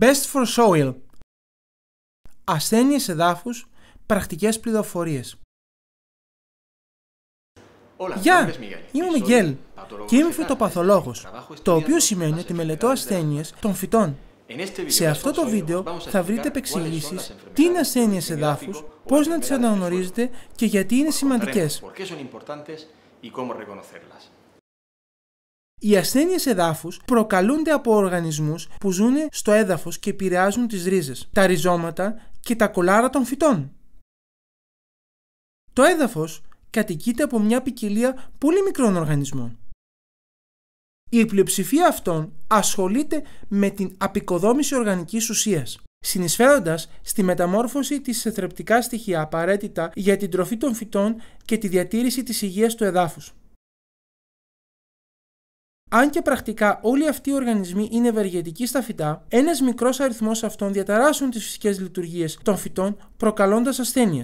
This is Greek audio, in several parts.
Best for Soil Ασθένειες εδάφους, πρακτικές πληροφορίες. Γεια! Είμαι ο Μιγγέλ και είμαι φυτοπαθολόγος, το οποίο σημαίνει ότι μελετώ ασθένειες των φυτών. Σε αυτό το βίντεο θα βρείτε επεξηγήσεις τι είναι ασθένειες εδάφους, πώς να τις αναγνωρίζετε και γιατί είναι σημαντικές. Οι ασθένειες εδάφους προκαλούνται από οργανισμούς που ζουν στο έδαφος και επηρεάζουν τις ρίζες, τα ριζώματα και τα κολάρα των φυτών. Το έδαφος κατοικείται από μια ποικιλία πολύ μικρών οργανισμών. Η πλειοψηφία αυτών ασχολείται με την απεικοδόμηση οργανικής ουσίας, συνεισφέροντας στη μεταμόρφωση της εθρεπτικά στοιχεία απαραίτητα για την τροφή των φυτών και τη διατήρηση της υγείας του εδάφου. Αν και πρακτικά όλοι αυτοί οι οργανισμοί είναι ευεργετικοί στα φυτά, ένας μικρός αριθμός αυτών διαταράσσουν τις φυσικές λειτουργίες των φυτών, προκαλώντας ασθένειες.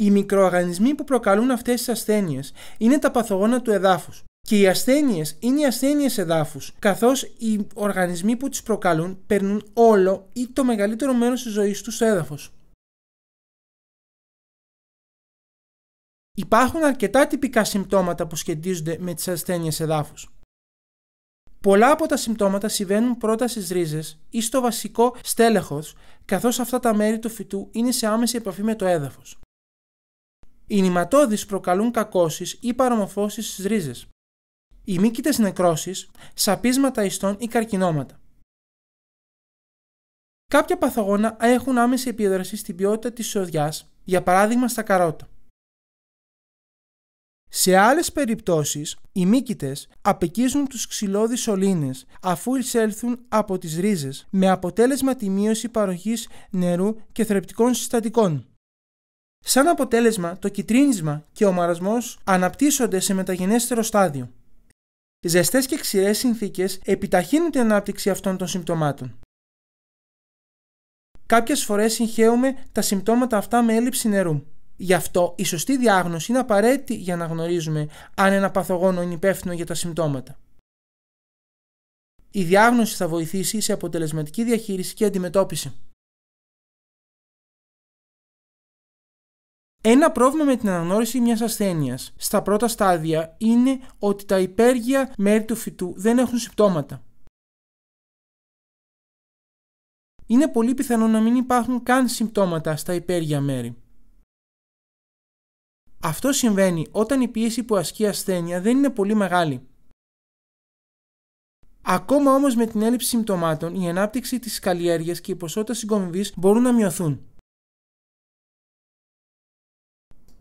Οι μικροοργανισμοί που προκαλούν αυτές τις ασθένειες είναι τα παθογόνα του εδάφους, και οι ασθένειες είναι οι ασθένειες εδάφους, καθώς οι οργανισμοί που τις προκαλούν περνούν όλο ή το μεγαλύτερο μέρος της ζωής τους στο Υπάρχουν αρκετά τυπικά συμπτώματα που σχετίζονται με τις ασθένειες εδάφους. Πολλά από τα συμπτώματα συμβαίνουν πρώτα στις ρίζες ή στο βασικό στέλεχος, καθώς αυτά τα μέρη του φυτού είναι σε άμεση επαφή με το έδαφος. Οι νηματώδεις προκαλούν κακώσεις ή παραμορφώσεις στις ρίζες. Οι μύκητες νεκρώσεις, σαπίσματα ιστών ή καρκινώματα. Κάποια παθογόνα έχουν άμεση επίδραση στην ποιότητα της σωδιάς, για παράδειγμα στα καρότα. Σε άλλες περιπτώσεις, οι μύκητες απεκίζουν τους ξυλώδεις σωλήνες αφού εισέλθουν από τις ρίζες, με αποτέλεσμα τη μείωση παροχής νερού και θρεπτικών συστατικών. Σαν αποτέλεσμα, το κυτρίνισμα και ο μαρασμός αναπτύσσονται σε μεταγενέστερο στάδιο. Ζεστές και ξηρές συνθήκες επιταχύνουν την ανάπτυξη αυτών των συμπτωμάτων. Κάποιες φορές συγχέουμε τα συμπτώματα αυτά με έλλειψη νερού. Γι' αυτό η σωστή διάγνωση είναι απαραίτητη για να γνωρίζουμε αν ένα παθογόνο είναι υπεύθυνο για τα συμπτώματα. Η διάγνωση θα βοηθήσει σε αποτελεσματική διαχείριση και αντιμετώπιση. Ένα πρόβλημα με την αναγνώριση μιας ασθένειας στα πρώτα στάδια είναι ότι τα υπέργεια μέρη του φυτού δεν έχουν συμπτώματα. Είναι πολύ πιθανό να μην υπάρχουν καν συμπτώματα στα υπέργεια μέρη. Αυτό συμβαίνει όταν η πίεση που ασκεί ασθένεια δεν είναι πολύ μεγάλη. Ακόμα όμως με την έλλειψη συμπτωμάτων, η ανάπτυξη της καλλιέργειας και η ποσότητα συγκομιδής μπορούν να μειωθούν.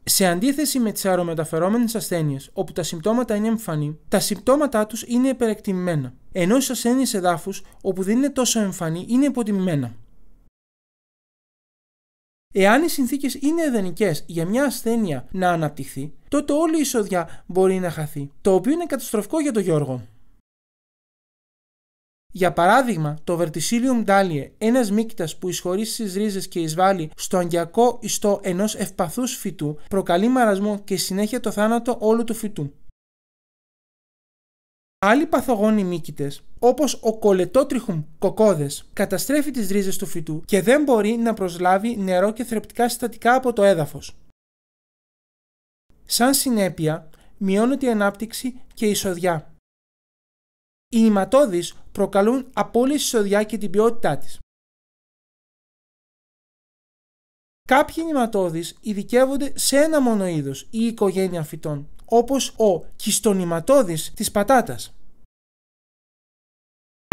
Σε αντίθεση με τις αερομεταφερόμενες ασθένειες, όπου τα συμπτώματα είναι εμφανή, τα συμπτώματά τους είναι υπερεκτιμημένα. Ενώ στις ασθένειες εδάφους, όπου δεν είναι τόσο εμφανή, είναι υποτιμημένα. Εάν οι συνθήκες είναι ιδανικές για μια ασθένεια να αναπτυχθεί, τότε όλη η εισόδια μπορεί να χαθεί, το οποίο είναι καταστροφικό για τον Γιώργο. Για παράδειγμα, το Verticillium Dalie, ένας μύκητα που εισχωρεί στις ρίζες και εισβάλλει στο αγκιακό ιστό ενός ευπαθούς φυτού, προκαλεί μαρασμό και συνέχεια το θάνατο όλου του φυτού. Άλλοι παθογόνοι μύκητες, όπως ο κολετότριχουμ κοκόδες, καταστρέφει τις ρίζες του φυτού και δεν μπορεί να προσλάβει νερό και θρεπτικά συστατικά από το έδαφος. Σαν συνέπεια, μειώνεται η ανάπτυξη και η σοδιά. Οι νηματόδει προκαλούν απόλυτη σοδιά και την ποιότητά της. Κάποιοι νηματόδει ειδικεύονται σε ένα μόνο είδος ή οικογένεια φυτών όπως ο χιστονηματώδης της πατάτας.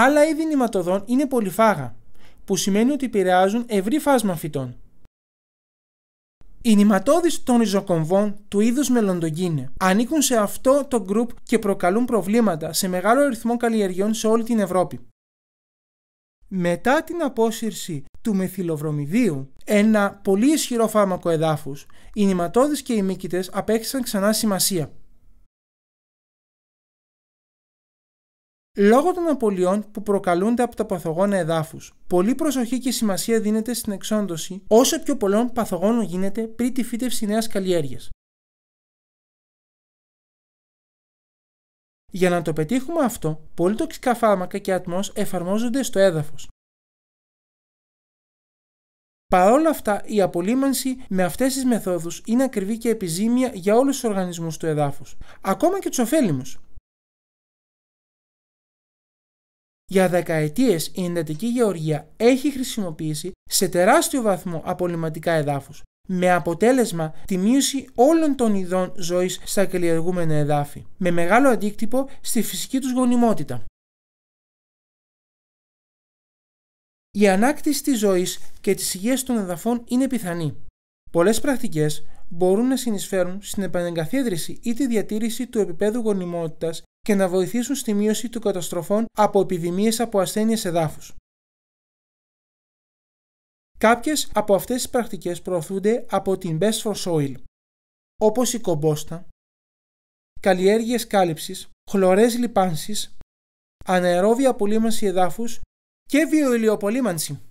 Άλλα είδη νηματοδών είναι πολυφάγα, που σημαίνει ότι επηρεάζουν ευρύ φάσμα φυτών. Οι νηματώδεις των ριζοκομβών του είδους μελλοντογκίνε ανήκουν σε αυτό το γκρουπ και προκαλούν προβλήματα σε μεγάλο αριθμό καλλιεργειών σε όλη την Ευρώπη μετά την απόσυρση του μεθυλοβρομιδίου, ένα πολύ ισχυρό φάρμακο εδάφους, οι νηματώδεις και οι μύκητες απέκτησαν ξανά σημασία. Λόγω των απολειών που προκαλούνται από τα παθογόνα εδάφους, πολλή προσοχή και σημασία δίνεται στην εξόντωση όσο πιο πολλών παθογόνων γίνεται πριν τη φύτευση νέας καλλιέργειας. Για να το πετύχουμε αυτό, πολύ τοξικά φάρμακα και ατμός εφαρμόζονται στο έδαφος. Παρ' όλα αυτά, η απολύμανση με αυτές τις μεθόδους είναι ακριβή και επιζήμια για όλους τους οργανισμούς του εδάφους, ακόμα και τους ωφέλιμους. Για δεκαετίες η εντατική γεωργία έχει χρησιμοποιήσει σε τεράστιο βαθμό απολυματικά εδάφους με αποτέλεσμα τη μείωση όλων των ειδών ζωής στα καλλιεργούμενα εδάφη, με μεγάλο αντίκτυπο στη φυσική τους γονιμότητα. Η ανάκτηση της ζωής και της υγείας των εδαφών είναι πιθανή. Πολλές πρακτικές μπορούν να συνεισφέρουν στην επανεγκαθίδρυση ή τη διατήρηση του επίπεδου γονιμότητας και να βοηθήσουν στη μείωση των καταστροφών από επιδημίες από ασθένειες εδάφους. Κάποιες από αυτές τις πρακτικές προωθούνται από την Best for Soil, όπως η κομπόστα, καλλιέργειες κάλυψης, χλωρές λιπάνσεις, αναερόβια απολύμανση εδάφους και βιοηλιοπολύμανση.